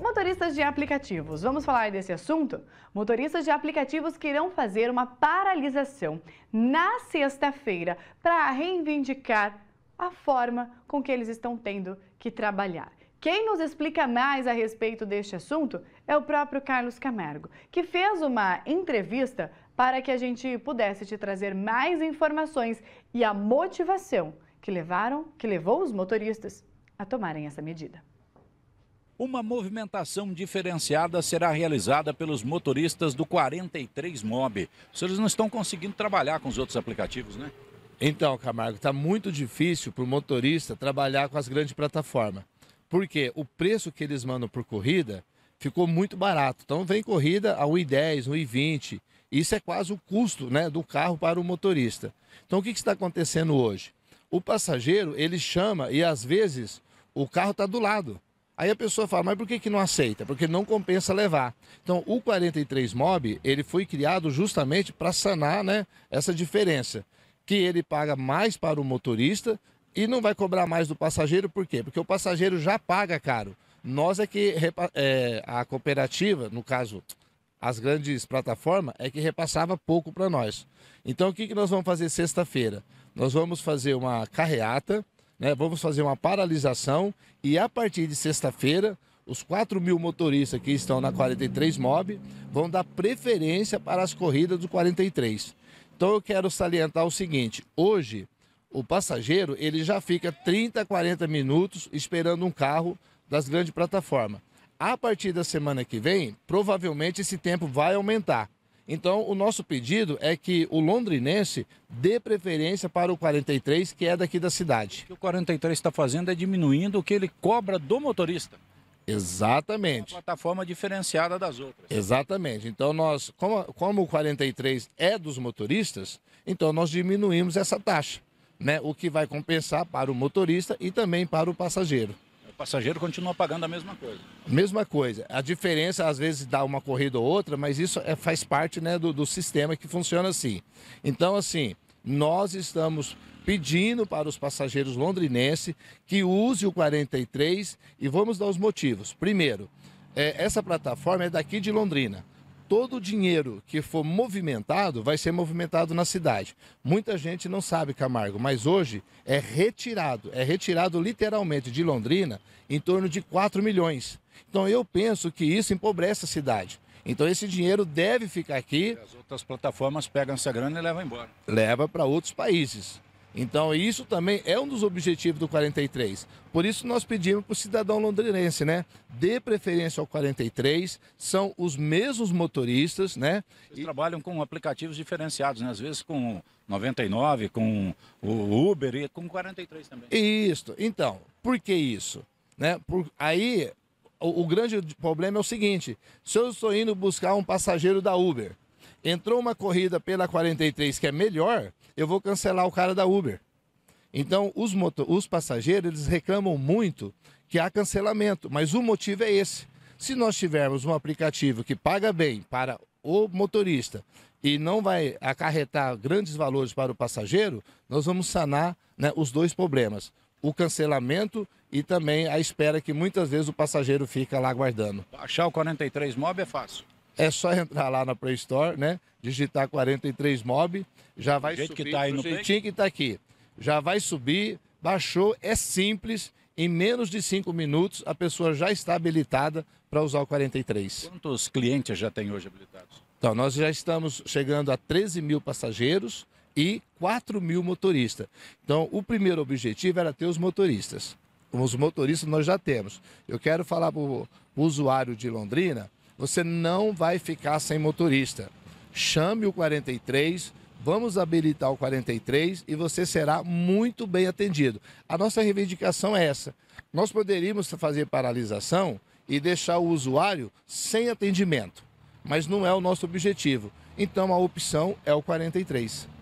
Motoristas de aplicativos. Vamos falar desse assunto? Motoristas de aplicativos que irão fazer uma paralisação na sexta-feira para reivindicar a forma com que eles estão tendo que trabalhar. Quem nos explica mais a respeito deste assunto é o próprio Carlos Camargo, que fez uma entrevista para que a gente pudesse te trazer mais informações e a motivação que levaram, que levou os motoristas a tomarem essa medida. Uma movimentação diferenciada será realizada pelos motoristas do 43 Mob. Os eles não estão conseguindo trabalhar com os outros aplicativos, né? Então, Camargo, está muito difícil para o motorista trabalhar com as grandes plataformas. Porque o preço que eles mandam por corrida ficou muito barato. Então vem corrida a 1,10, 1,20. Isso é quase o custo né, do carro para o motorista. Então o que, que está acontecendo hoje? O passageiro, ele chama e às vezes o carro está do lado. Aí a pessoa fala, mas por que, que não aceita? Porque não compensa levar. Então, o 43 Mob, ele foi criado justamente para sanar né, essa diferença. Que ele paga mais para o motorista e não vai cobrar mais do passageiro, por quê? Porque o passageiro já paga caro. Nós é que é, a cooperativa, no caso as grandes plataformas, é que repassava pouco para nós. Então o que, que nós vamos fazer sexta-feira? Nós vamos fazer uma carreata né, vamos fazer uma paralisação e a partir de sexta-feira, os 4 mil motoristas que estão na 43 MOB vão dar preferência para as corridas do 43. Então eu quero salientar o seguinte: hoje o passageiro ele já fica 30, 40 minutos esperando um carro das grandes plataformas. A partir da semana que vem, provavelmente esse tempo vai aumentar. Então, o nosso pedido é que o londrinense dê preferência para o 43, que é daqui da cidade. O que o 43 está fazendo é diminuindo o que ele cobra do motorista. Exatamente. É uma plataforma diferenciada das outras. Exatamente. Então, nós, como, como o 43 é dos motoristas, então nós diminuímos essa taxa, né? O que vai compensar para o motorista e também para o passageiro passageiro continua pagando a mesma coisa. Mesma coisa. A diferença, às vezes, dá uma corrida ou outra, mas isso é, faz parte né, do, do sistema que funciona assim. Então, assim, nós estamos pedindo para os passageiros londrinenses que use o 43 e vamos dar os motivos. Primeiro, é, essa plataforma é daqui de Londrina todo o dinheiro que for movimentado vai ser movimentado na cidade. Muita gente não sabe, Camargo, mas hoje é retirado, é retirado literalmente de Londrina em torno de 4 milhões. Então eu penso que isso empobrece a cidade. Então esse dinheiro deve ficar aqui. E as outras plataformas pegam essa grana e levam embora. Leva para outros países. Então, isso também é um dos objetivos do 43. Por isso, nós pedimos para o cidadão londrinense, né? Dê preferência ao 43, são os mesmos motoristas, né? Eles e... trabalham com aplicativos diferenciados, né? Às vezes com 99, com o Uber e com 43 também. Isso. Então, por que isso? Né? Por... Aí, o, o grande problema é o seguinte: se eu estou indo buscar um passageiro da Uber entrou uma corrida pela 43 que é melhor, eu vou cancelar o cara da Uber. Então, os, motor, os passageiros eles reclamam muito que há cancelamento, mas o motivo é esse. Se nós tivermos um aplicativo que paga bem para o motorista e não vai acarretar grandes valores para o passageiro, nós vamos sanar né, os dois problemas. O cancelamento e também a espera que muitas vezes o passageiro fica lá aguardando. Achar o 43 mob é fácil. É só entrar lá na Play Store, né? Digitar 43 Mob, já vai subir. Que tá aí no jeitinho que tá aqui. Já vai subir, baixou, é simples. Em menos de cinco minutos, a pessoa já está habilitada para usar o 43. Quantos clientes já tem hoje habilitados? Então, nós já estamos chegando a 13 mil passageiros e 4 mil motoristas. Então, o primeiro objetivo era ter os motoristas. Os motoristas nós já temos. Eu quero falar para o usuário de Londrina você não vai ficar sem motorista. Chame o 43, vamos habilitar o 43 e você será muito bem atendido. A nossa reivindicação é essa. Nós poderíamos fazer paralisação e deixar o usuário sem atendimento, mas não é o nosso objetivo. Então a opção é o 43.